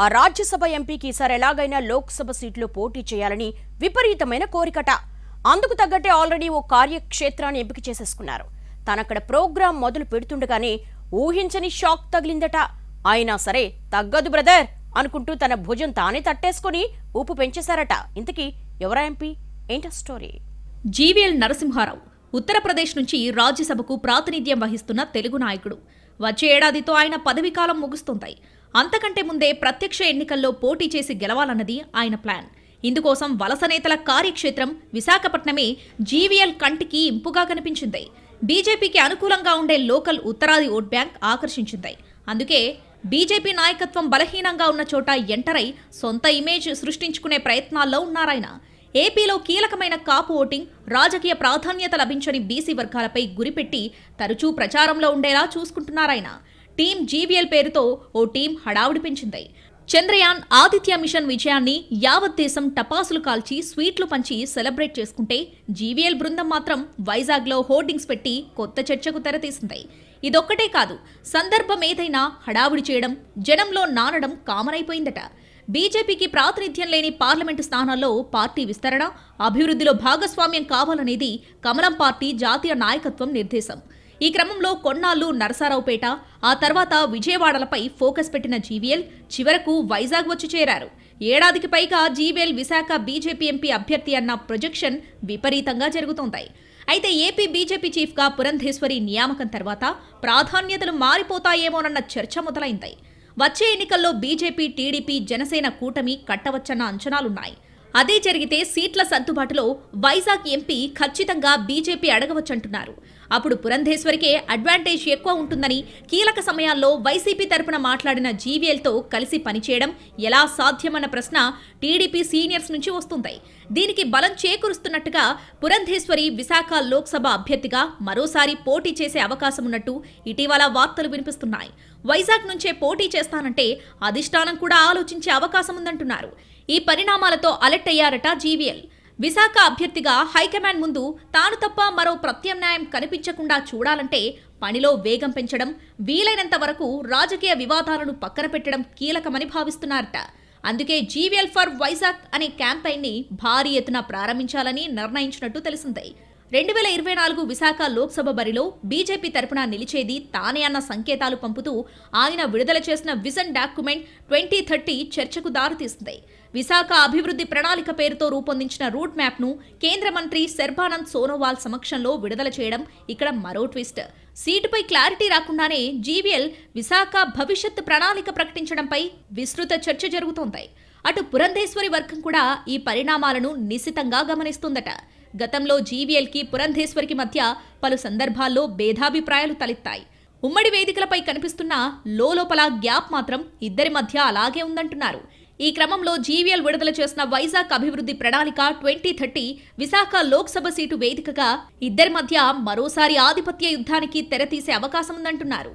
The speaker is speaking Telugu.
ఆ రాజ్యసభ ఎంపీకి ఈసారి ఎలాగైనా లోక్సభ సీట్లో పోటీ చేయాలని విపరీతమైన కోరికట అందుకు తగ్గట్టే ఆల్రెడీ ఓ కార్యక్షేత్రాన్ని ఎంపిక చేసేసుకున్నారు తనక్కడ ప్రోగ్రాం మొదలు పెడుతుండగానే ఊహించని షాక్ తగిలిందట అయినా సరే తగ్గదు బ్రదర్ అనుకుంటూ తన భుజం తానే తట్టేసుకుని ఊపు పెంచేశారట ఇంతకీ ఎవరా ఎంపీ ఏంట స్టోరీ జీవీఎల్ నరసింహారావు ఉత్తరప్రదేశ్ నుంచి రాజ్యసభకు ప్రాతినిధ్యం వహిస్తున్న తెలుగు నాయకుడు వచ్చే ఏడాదితో ఆయన పదవీకాలం ముగుస్తుంటాయి అంతకంటే ముందే ప్రత్యక్ష ఎన్నికల్లో పోటీ చేసి గెలవాలన్నది ఆయన ప్లాన్ ఇందుకోసం వలస నేతల కార్యక్షేత్రం విశాఖపట్నమే జీవీఎల్ కంటికి ఇంపుగా కనిపించింది బీజేపీకి అనుకూలంగా ఉండే లోకల్ ఉత్తరాది ఓట్ బ్యాంక్ ఆకర్షించింది అందుకే బీజేపీ నాయకత్వం బలహీనంగా ఉన్న చోట ఎంటరై సొంత ఇమేజ్ సృష్టించుకునే ప్రయత్నాల్లో ఉన్నారాయన ఏపీలో కీలకమైన కాపు ఓటింగ్ రాజకీయ ప్రాధాన్యత లభించని బీసీ వర్గాలపై గురిపెట్టి తరచూ ప్రచారంలో ఉండేలా చూసుకుంటున్నారాయన టీం జీబీఎల్ పేరుతో ఓ టీం హడావుడి పెంచింది చంద్రయాన్ ఆదిత్య మిషన్ విజయాన్ని యావత్ దేశం టపాసులు కాల్చి స్వీట్లు పంచి సెలబ్రేట్ చేసుకుంటే జీవీఎల్ బృందం మాత్రం వైజాగ్లో హోర్డింగ్స్ పెట్టి కొత్త చర్చకు తెరతీసింది ఇదొక్కటే కాదు సందర్భం ఏదైనా హడావుడి చేయడం జనంలో నానడం కామన్ అయిపోయిందట బీజేపీకి ప్రాతినిధ్యం లేని పార్లమెంటు స్థానాల్లో పార్టీ విస్తరణ అభివృద్ధిలో భాగస్వామ్యం కావాలనేది కమలం పార్టీ జాతీయ నాయకత్వం నిర్దేశం ఈ క్రమంలో కొన్నాళ్ళు నరసారావుపేట ఆ తర్వాత విజయవాడలపై ఫోకస్ పెట్టిన జీవీఎల్ చివరకు వైజాగ్ వచ్చి చేరారు ఏడాదికి పైగా జీవీఎల్ విశాఖ బీజేపీ ఎంపీ అభ్యర్థి అన్న ప్రొజెక్షన్ విపరీతంగా జరుగుతోంది అయితే ఏపీ బీజేపీ చీఫ్గా పురంధేశ్వరి నియామకం తర్వాత ప్రాధాన్యతలు మారిపోతాయేమోనన్న చర్చ మొదలైంది వచ్చే ఎన్నికల్లో బీజేపీ టీడీపీ జనసేన కూటమి కట్టవచ్చన్న అంచనాలున్నాయి అదే జరిగితే సీట్ల సర్దుబాటులో వైజాగ్ ఎంపీ ఖచ్చితంగా బీజేపీ అడగవచ్చంటున్నారు అప్పుడు పురంధేశ్వరికే అడ్వాంటేజ్ ఎక్కువ ఉంటుందని కీలక సమయాల్లో వైసీపీ తరపున మాట్లాడిన జీవీఎల్తో కలిసి పనిచేయడం ఎలా సాధ్యమన్న ప్రశ్న టీడీపీ సీనియర్స్ నుంచి వస్తుంది దీనికి బలం చేకూరుస్తున్నట్టుగా పురంధేశ్వరి విశాఖ లోక్సభ అభ్యర్థిగా మరోసారి పోటీ చేసే అవకాశం ఉన్నట్టు ఇటీవల వార్తలు వినిపిస్తున్నాయి వైజాగ్ నుంచే పోటీ చేస్తానంటే అధిష్టానం కూడా ఆలోచించే అవకాశం ఉందంటున్నారు ఈ పరిణామాలతో అలర్ట్ అయ్యారట జీవీఎల్ విశాఖ అభ్యర్థిగా హైకమాండ్ ముందు తాను తప్ప మరో ప్రత్యామ్నాయం కనిపించకుండా చూడాలంటే పనిలో వేగం పెంచడం వీలైనంత వరకు రాజకీయ వివాదాలను పక్కన పెట్టడం కీలకమని భావిస్తున్నారట అందుకే జీవీఎల్ ఫర్ వైజాగ్ అనే క్యాంపెయిన్ ని భారీ ఎత్తున ప్రారంభించాలని నిర్ణయించినట్టు తెలిసిందే రెండు వేల ఇరవై నాలుగు విశాఖ లోక్సభ బరిలో బీజేపీ తరపున నిలిచేది తానే అన్న సంకేతాలు పంపుతూ ఆయన విడుదల చేసిన విజన్ డాక్యుమెంట్ ట్వంటీ థర్టీ చర్చకు దారితీస్తుంది విశాఖ అభివృద్ధి ప్రణాళిక పేరుతో రూపొందించిన రూట్ మ్యాప్ను కేంద్ర మంత్రి శర్బానంద్ సోనోవాల్ సమక్షంలో విడుదల చేయడం ఇక్కడ మరో ట్విస్ట్ సీటుపై క్లారిటీ రాకుండానే జీవీఎల్ విశాఖ భవిష్యత్ ప్రణాళిక ప్రకటించడంపై విస్తృత చర్చ జరుగుతోంది అటు పురంధేశ్వరి వర్గం కూడా ఈ పరిణామాలను నిశితంగా గమనిస్తుందట గతంలో జీవీఎల్కి పురంధేశ్వర్కి మధ్య పలు సందర్భాల్లో భేదాభిప్రాయాలు తలెత్తాయి ఉమ్మడి వేదికలపై కనిపిస్తున్న లోపల గ్యాప్ మాత్రం ఇద్దరి మధ్య అలాగే ఉందంటున్నారు ఈ క్రమంలో జీవీఎల్ విడుదల చేసిన వైజాగ్ అభివృద్ధి ప్రణాళిక twenty thirty Visakha Lok Sabha seat వేదికగా ఇద్దరి మధ్య మరోసారి ఆధిపత్య యుద్ధానికి తెరతీసే అవకాశం ఉందంటున్నారు